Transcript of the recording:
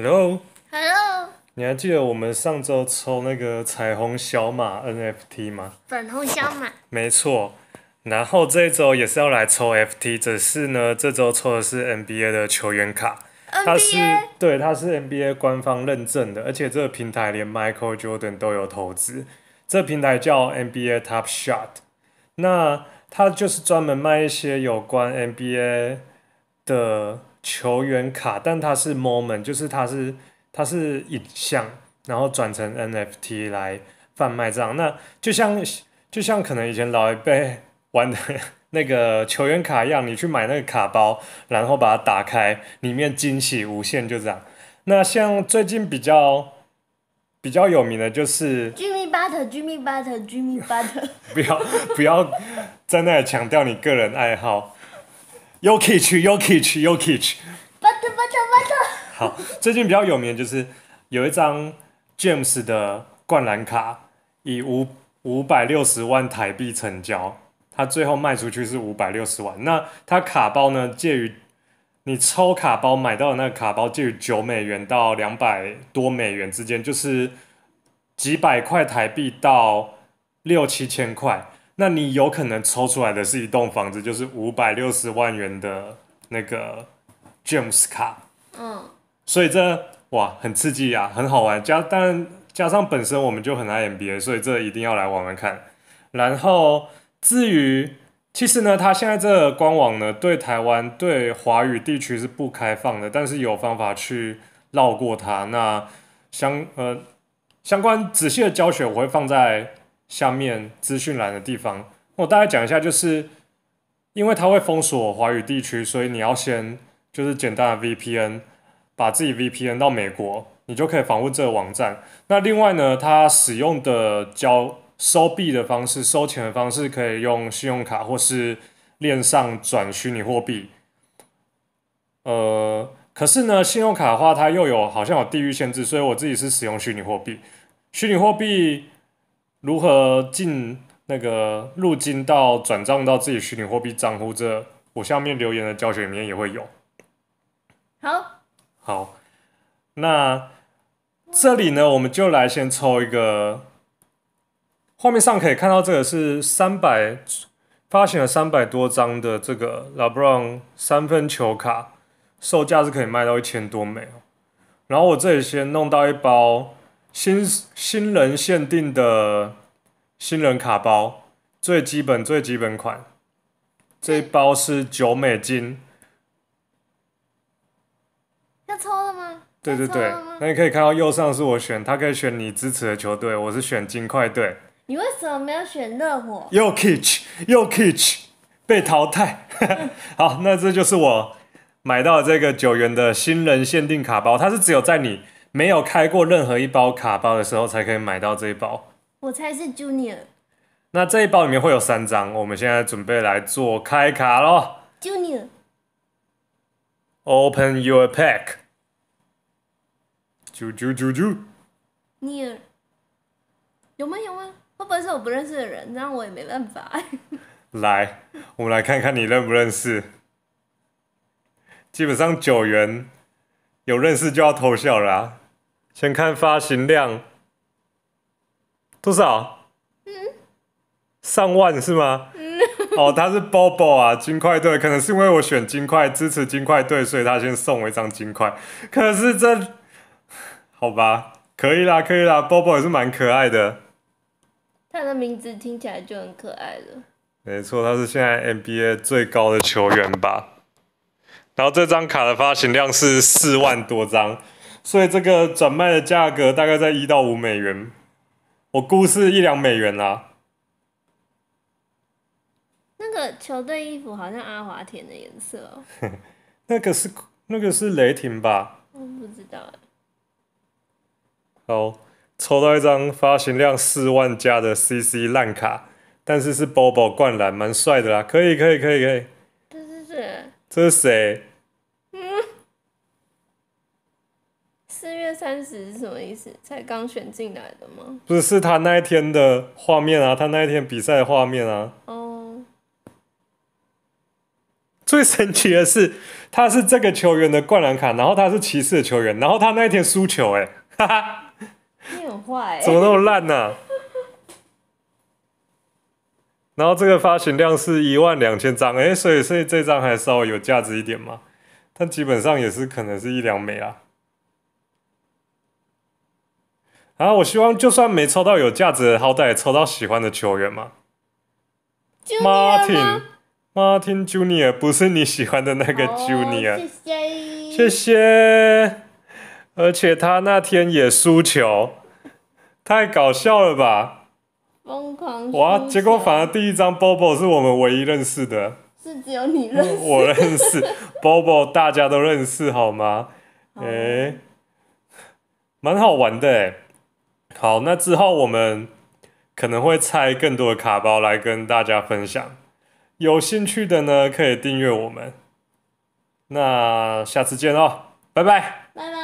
Hello，Hello。你还记得我们上周抽那个彩虹小马 NFT 吗？粉红小马。没错，然后这一周也是要来抽 FT，只是呢，这周抽的是 NBA 的球员卡。它是对，它是 NBA 官方认证的，而且这个平台连 Michael Jordan 都有投资。这平台叫 NBA Top Shot，那它就是专门卖一些有关 NBA 的。球员卡，但它是 moment，就是它是它是影像，然后转成 NFT 来贩卖这样。那就像就像可能以前老一辈玩的那个球员卡一样，你去买那个卡包，然后把它打开，里面惊喜无限，就这样。那像最近比较比较有名的就是 Jimmy b u t e r Jimmy b u t e r Jimmy b u t e r 不要不要在那里强调你个人爱好。y o k e c h y o k e c h y o k e c h 巴特巴特巴特。好，最近比较有名就是有一张 James 的灌篮卡以五五百六十万台币成交，它最后卖出去是五百六十万。那它卡包呢介于你抽卡包买到的那个卡包介于九美元到两百多美元之间，就是几百块台币到六七千块。那你有可能抽出来的是一栋房子，就是五百六十万元的那个 James 卡，嗯，所以这哇很刺激呀，很好玩加，但加上本身我们就很爱 NBA，所以这一定要来玩玩看。然后至于其实呢，它现在这官网呢对台湾对华语地区是不开放的，但是有方法去绕过它。那相呃相关仔细的教学我会放在。下面资讯栏的地方，我大概讲一下，就是因为它会封锁华语地区，所以你要先就是简单的 VPN，把自己 VPN 到美国，你就可以访问这个网站。那另外呢，它使用的交收币的方式，收钱的方式可以用信用卡或是链上转虚拟货币。呃，可是呢，信用卡的话，它又有好像有地域限制，所以我自己是使用虚拟货币，虚拟货币。如何进那个入金到转账到自己虚拟货币账户？这我下面留言的教学里面也会有。好，好，那这里呢，我们就来先抽一个。画面上可以看到，这个是三百发行了三百多张的这个 LeBron 三分球卡，售价是可以卖到一千多美哦。然后我这里先弄到一包。新新人限定的新人卡包，最基本最基本款，这一包是九美金。要抽了吗？对对对，那你可以看到右上是我选，他可以选你支持的球队，我是选金块队。你为什么没有选热火？又 kitch 又 kitch 被淘汰。好，那这就是我买到这个九元的新人限定卡包，它是只有在你。没有开过任何一包卡包的时候，才可以买到这一包。我猜是 Junior。那这一包里面会有三张，我们现在准备来做开卡咯 Junior，open your pack。啾啾啾啾。Junior，有吗有吗？会不会是我不认识的人？那我也没办法。来，我们来看看你认不认识。基本上九元。有认识就要偷笑了啊！先看发行量多少，嗯，上万是吗？嗯，哦，他是 Bobo 啊，金块队，可能是因为我选金块支持金块队，所以他先送我一张金块。可是这，好吧，可以啦，可以啦，Bobo 也是蛮可爱的。他的名字听起来就很可爱了。没错，他是现在 NBA 最高的球员吧。然后这张卡的发行量是四万多张，所以这个转卖的价格大概在一到五美元，我估是一两美元啦。那个球队衣服好像阿华田的颜色，那个是那个是雷霆吧？我不知道好，抽到一张发行量四万加的 CC 烂卡，但是是 Bobo 灌篮，蛮帅的啦，可以可以可以可以。这是谁？这是谁？四月三十是什么意思？才刚选进来的吗？不是，是他那一天的画面啊，他那一天比赛的画面啊。哦。最神奇的是，他是这个球员的灌篮卡，然后他是骑士的球员，然后他那一天输球，哎，哈哈。你很坏。怎么那么烂呢？然后这个发行量是一万两千张，哎，所以所以这张还稍微有价值一点嘛？但基本上也是可能是一两枚啊。啊！我希望就算没抽到有价值的，好歹也抽到喜欢的球员嘛。m a r t i n m a r t i n Junior 不是你喜欢的那个 Junior。谢谢。谢谢。而且他那天也输球，太搞笑了吧？疯狂。哇！结果反而第一张 Bobo 是我们唯一认识的。是只有你认识。我认识。Bobo 大家都认识好吗？哎，蛮好玩的哎。好，那之后我们可能会拆更多的卡包来跟大家分享。有兴趣的呢，可以订阅我们。那下次见哦，拜拜，拜拜。